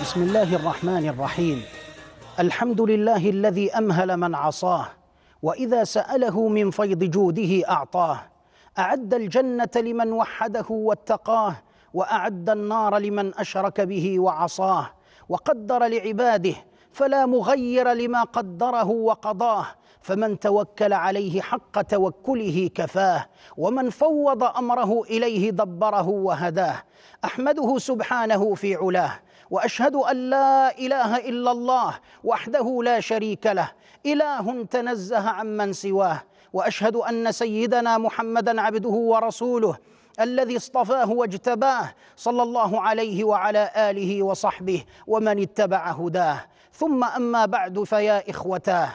بسم الله الرحمن الرحيم الحمد لله الذي امهل من عصاه واذا ساله من فيض جوده اعطاه اعد الجنه لمن وحده واتقاه واعد النار لمن اشرك به وعصاه وقدر لعباده فلا مغير لما قدره وقضاه فمن توكل عليه حق توكله كفاه ومن فوض امره اليه دبره وهداه احمده سبحانه في علاه واشهد ان لا اله الا الله وحده لا شريك له اله تنزه عمن سواه واشهد ان سيدنا محمدا عبده ورسوله الذي اصطفاه واجتباه صلى الله عليه وعلى اله وصحبه ومن اتبع هداه ثم اما بعد فيا اخوتاه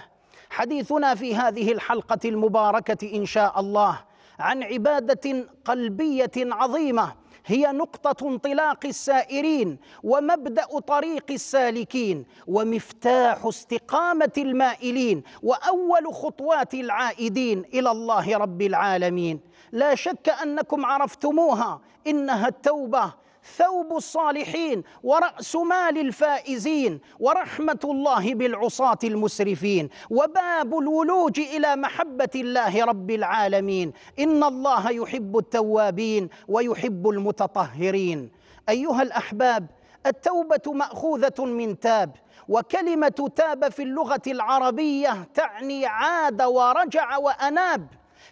حديثنا في هذه الحلقه المباركه ان شاء الله عن عباده قلبيه عظيمه هي نقطة انطلاق السائرين ومبدأ طريق السالكين ومفتاح استقامة المائلين وأول خطوات العائدين إلى الله رب العالمين لا شك أنكم عرفتموها إنها التوبة ثوب الصالحين ورأس مال الفائزين ورحمة الله بالعصاة المسرفين وباب الولوج إلى محبة الله رب العالمين إن الله يحب التوابين ويحب المتطهرين أيها الأحباب التوبة مأخوذة من تاب وكلمة تاب في اللغة العربية تعني عاد ورجع وأناب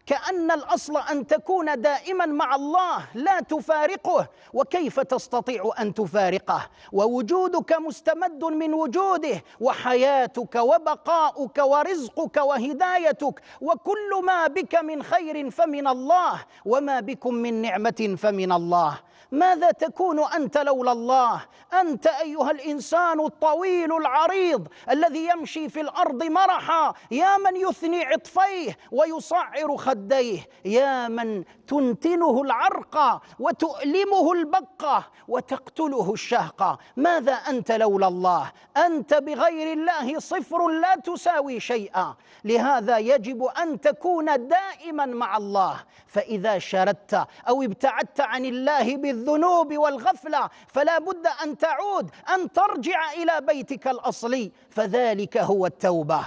كأن الأصل أن تكون دائما مع الله لا تفارقه وكيف تستطيع أن تفارقه ووجودك مستمد من وجوده وحياتك وبقاؤك ورزقك وهدايتك وكل ما بك من خير فمن الله وما بكم من نعمة فمن الله ماذا تكون أنت لولا الله أنت أيها الإنسان الطويل العريض الذي يمشي في الأرض مرحا يا من يثني عطفيه ويصعر خديه يا من تنتنه العرقى وتؤلمه البقة وتقتله الشهقة ماذا أنت لولا الله أنت بغير الله صفر لا تساوي شيئا لهذا يجب أن تكون دائما مع الله فإذا شردت أو ابتعدت عن الله بذلك الذنوب والغفله فلا بد ان تعود ان ترجع الى بيتك الاصلي فذلك هو التوبه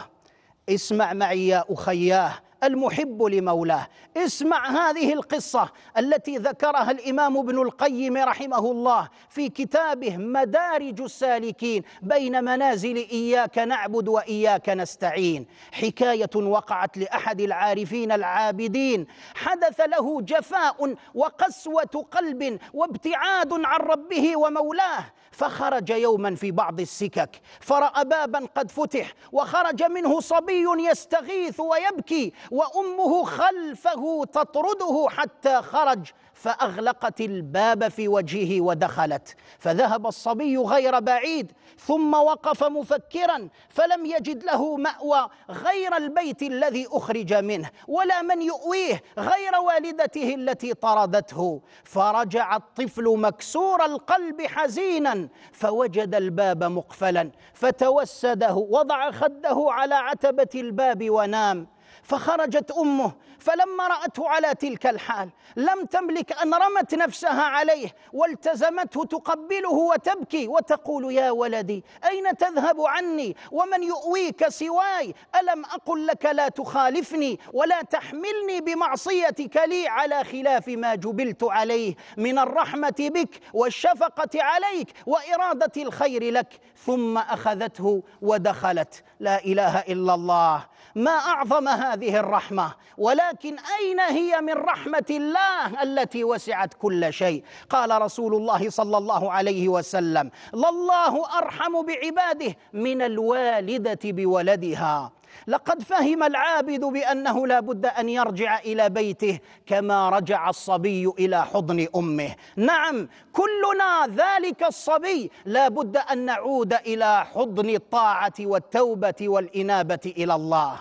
اسمع معي يا اخياه المحب لمولاه اسمع هذه القصة التي ذكرها الإمام ابن القيم رحمه الله في كتابه مدارج السالكين بين منازل إياك نعبد وإياك نستعين حكاية وقعت لأحد العارفين العابدين حدث له جفاء وقسوة قلب وابتعاد عن ربه ومولاه فخرج يوما في بعض السكك فرأى بابا قد فتح وخرج منه صبي يستغيث ويبكي وامه خلفه تطرده حتى خرج فاغلقت الباب في وجهه ودخلت فذهب الصبي غير بعيد ثم وقف مفكرا فلم يجد له ماوى غير البيت الذي اخرج منه ولا من يؤويه غير والدته التي طردته فرجع الطفل مكسور القلب حزينا فوجد الباب مقفلا فتوسده وضع خده على عتبه الباب ونام فخرجت امه فلما راته على تلك الحال لم تملك ان رمت نفسها عليه والتزمته تقبله وتبكي وتقول يا ولدي اين تذهب عني ومن يؤويك سواي الم اقل لك لا تخالفني ولا تحملني بمعصيتك لي على خلاف ما جبلت عليه من الرحمه بك والشفقه عليك واراده الخير لك ثم اخذته ودخلت لا اله الا الله ما اعظم هذه الرحمه ولكن اين هي من رحمه الله التي وسعت كل شيء قال رسول الله صلى الله عليه وسلم لله ارحم بعباده من الوالده بولدها لقد فهم العابد بانه لا بد ان يرجع الى بيته كما رجع الصبي الى حضن امه نعم كلنا ذلك الصبي لا بد ان نعود الى حضن الطاعه والتوبه والانابه الى الله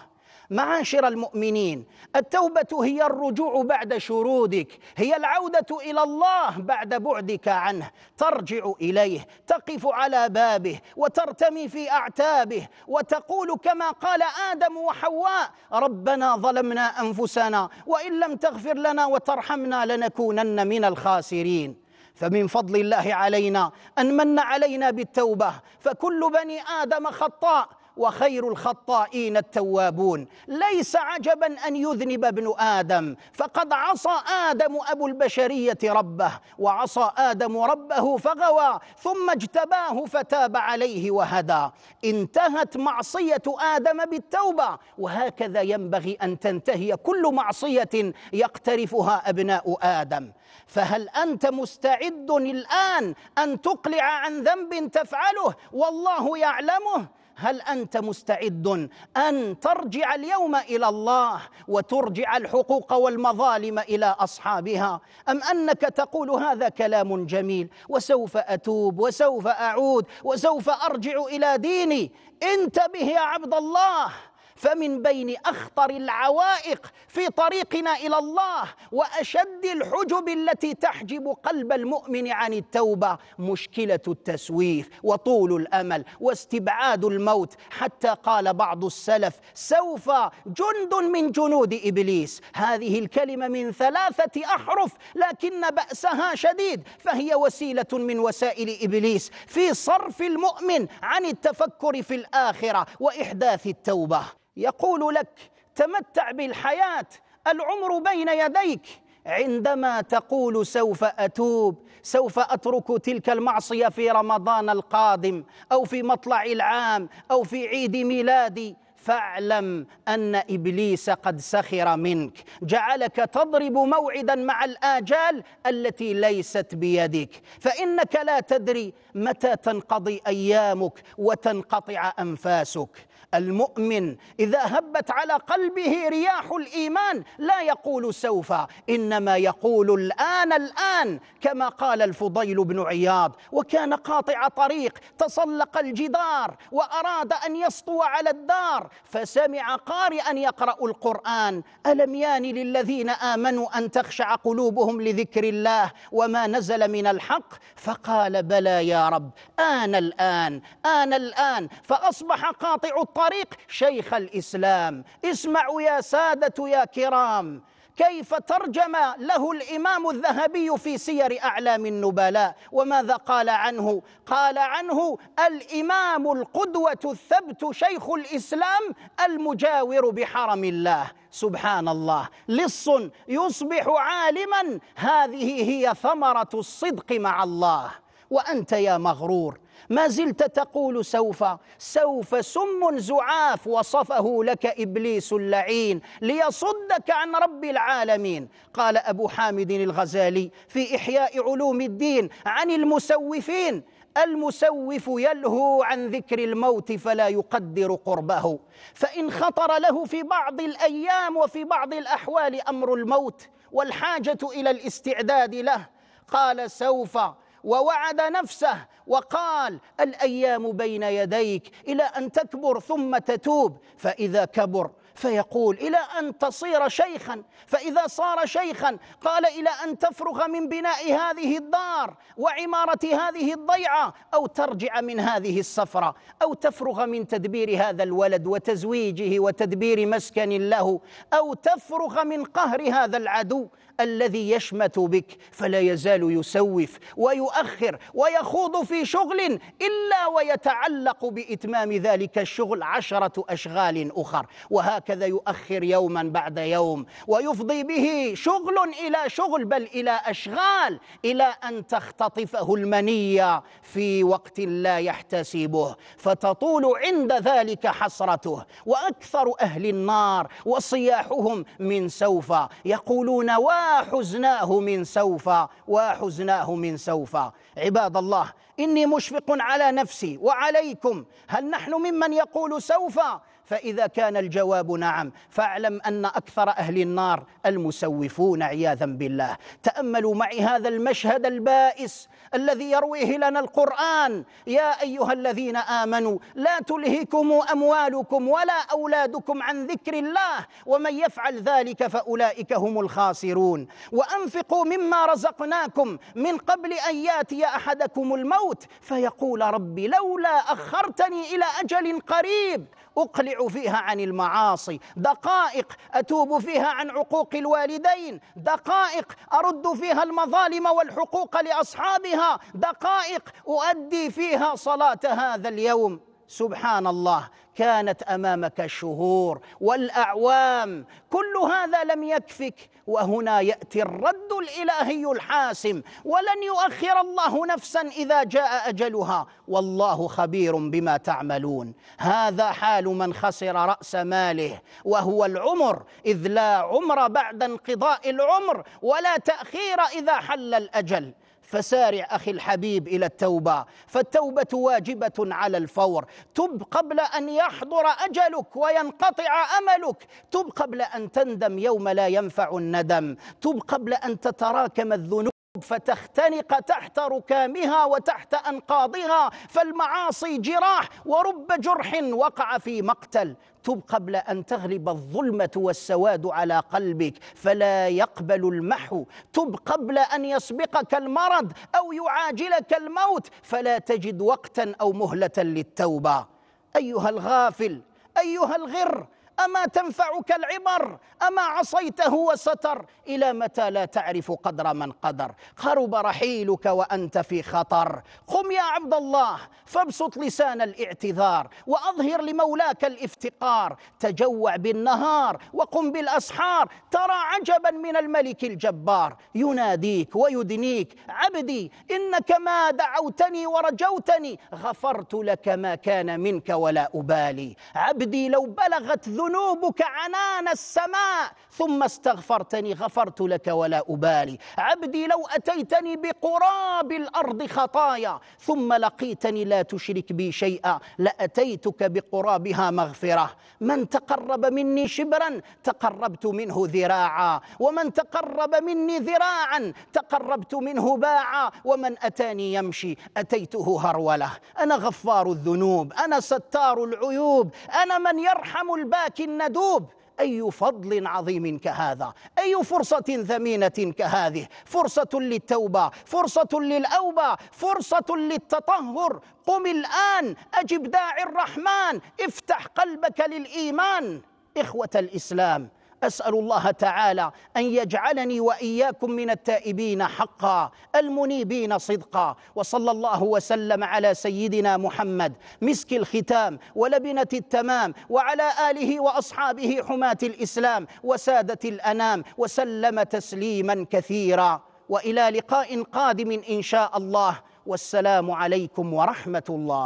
معاشر المؤمنين التوبة هي الرجوع بعد شرودك هي العودة إلى الله بعد بعدك عنه ترجع إليه تقف على بابه وترتمي في أعتابه وتقول كما قال آدم وحواء ربنا ظلمنا أنفسنا وإن لم تغفر لنا وترحمنا لنكونن من الخاسرين فمن فضل الله علينا أن من علينا بالتوبة فكل بني آدم خطاء وخير الخطائين التوابون ليس عجبا أن يذنب ابن آدم فقد عصى آدم أبو البشرية ربه وعصى آدم ربه فغوى ثم اجتباه فتاب عليه وهدى انتهت معصية آدم بالتوبة وهكذا ينبغي أن تنتهي كل معصية يقترفها أبناء آدم فهل أنت مستعد الآن أن تقلع عن ذنب تفعله والله يعلمه هل انت مستعد ان ترجع اليوم الى الله وترجع الحقوق والمظالم الى اصحابها ام انك تقول هذا كلام جميل وسوف اتوب وسوف اعود وسوف ارجع الى ديني انتبه يا عبد الله فمن بين أخطر العوائق في طريقنا إلى الله وأشد الحجب التي تحجب قلب المؤمن عن التوبة مشكلة التسويف وطول الأمل واستبعاد الموت حتى قال بعض السلف سوف جند من جنود إبليس هذه الكلمة من ثلاثة أحرف لكن بأسها شديد فهي وسيلة من وسائل إبليس في صرف المؤمن عن التفكر في الآخرة وإحداث التوبة يقول لك تمتع بالحياة العمر بين يديك عندما تقول سوف أتوب سوف أترك تلك المعصية في رمضان القادم أو في مطلع العام أو في عيد ميلادي فاعلم ان ابليس قد سخر منك جعلك تضرب موعدا مع الاجال التي ليست بيدك فانك لا تدري متى تنقضي ايامك وتنقطع انفاسك المؤمن إذا هبت على قلبه رياح الإيمان لا يقول سوف إنما يقول الآن الآن كما قال الفضيل بن عياض وكان قاطع طريق تسلق الجدار وأراد أن يسطو على الدار فسمع قارئا يقرأ القرآن ألم يان للذين آمنوا أن تخشع قلوبهم لذكر الله وما نزل من الحق فقال بلى يا رب آن الآن آن الآن فأصبح قاطع الطريق شيخ الاسلام اسمعوا يا ساده يا كرام كيف ترجم له الامام الذهبي في سير اعلام النبلاء وماذا قال عنه قال عنه الامام القدوه الثبت شيخ الاسلام المجاور بحرم الله سبحان الله لص يصبح عالما هذه هي ثمره الصدق مع الله وانت يا مغرور ما زلت تقول سوف سوف سم زعاف وصفه لك إبليس اللعين ليصدك عن رب العالمين قال أبو حامد الغزالي في إحياء علوم الدين عن المسوفين المسوف يلهو عن ذكر الموت فلا يقدر قربه فإن خطر له في بعض الأيام وفي بعض الأحوال أمر الموت والحاجة إلى الاستعداد له قال سوف ووعد نفسه وقال الايام بين يديك الى ان تكبر ثم تتوب فاذا كبر فيقول الى ان تصير شيخا فاذا صار شيخا قال الى ان تفرغ من بناء هذه الدار وعماره هذه الضيعه او ترجع من هذه السفره او تفرغ من تدبير هذا الولد وتزويجه وتدبير مسكن له او تفرغ من قهر هذا العدو الذي يشمت بك فلا يزال يسوف ويؤخر ويخوض في شغل إلا ويتعلق بإتمام ذلك الشغل عشرة أشغال أخر وهكذا يؤخر يوما بعد يوم ويفضي به شغل إلى شغل بل إلى أشغال إلى أن تختطفه المنية في وقت لا يحتسبه فتطول عند ذلك حسرته وأكثر أهل النار وصياحهم من سوف يقولون واه حزناه من سوف وحزناه من سوف عباد الله إني مشفق على نفسي وعليكم هل نحن ممن يقول سوف فإذا كان الجواب نعم فاعلم أن أكثر أهل النار المسوفون عياذا بالله تأملوا معي هذا المشهد البائس الذي يرويه لنا القرآن يا أيها الذين آمنوا لا تلهكم أموالكم ولا أولادكم عن ذكر الله ومن يفعل ذلك فأولئك هم الخاسرون وأنفقوا مما رزقناكم من قبل أن ياتي أحدكم الموت فيقول ربي لولا أخرتني إلى أجل قريب اقلع فيها عن المعاصي دقائق اتوب فيها عن عقوق الوالدين دقائق ارد فيها المظالم والحقوق لاصحابها دقائق اؤدي فيها صلاه هذا اليوم سبحان الله كانت امامك الشهور والاعوام كل هذا لم يكفك وهنا ياتي الرد الالهي الحاسم ولن يؤخر الله نفسا اذا جاء اجلها والله خبير بما تعملون هذا حال من خسر راس ماله وهو العمر اذ لا عمر بعد انقضاء العمر ولا تاخير اذا حل الاجل فسارع أخي الحبيب إلى التوبة فالتوبة واجبة على الفور تب قبل أن يحضر أجلك وينقطع أملك تب قبل أن تندم يوم لا ينفع الندم تب قبل أن تتراكم الذنوب فتختنق تحت ركامها وتحت انقاضها فالمعاصي جراح ورب جرح وقع في مقتل تب قبل ان تغلب الظلمه والسواد على قلبك فلا يقبل المحو تب قبل ان يسبقك المرض او يعاجلك الموت فلا تجد وقتا او مهله للتوبه ايها الغافل ايها الغر اما تنفعك العبر اما عصيته وستر الى متى لا تعرف قدر من قدر خرب رحيلك وانت في خطر قم يا عبد الله فابسط لسان الاعتذار واظهر لمولاك الافتقار تجوع بالنهار وقم بالاسحار ترى عجبا من الملك الجبار يناديك ويدنيك عبدي انك ما دعوتني ورجوتني غفرت لك ما كان منك ولا ابالي عبدي لو بلغت ذنوبك ذنوبك عنان السماء ثم استغفرتني غفرت لك ولا أبالي عبدي لو أتيتني بقراب الأرض خطايا ثم لقيتني لا تشرك بي شيئا لأتيتك بقرابها مغفرة من تقرب مني شبرا تقربت منه ذراعا ومن تقرب مني ذراعا تقربت منه باعا ومن أتاني يمشي أتيته هرولة أنا غفار الذنوب أنا ستار العيوب أنا من يرحم الباكي ولكن ندوب أي فضل عظيم كهذا أي فرصة ثمينة كهذه فرصة للتوبة فرصة للأوبة فرصة للتطهر قم الآن أجب داعي الرحمن افتح قلبك للإيمان إخوة الإسلام اسال الله تعالى ان يجعلني واياكم من التائبين حقا المنيبين صدقا وصلى الله وسلم على سيدنا محمد مسك الختام ولبنه التمام وعلى اله واصحابه حماه الاسلام وساده الانام وسلم تسليما كثيرا والى لقاء قادم ان شاء الله والسلام عليكم ورحمه الله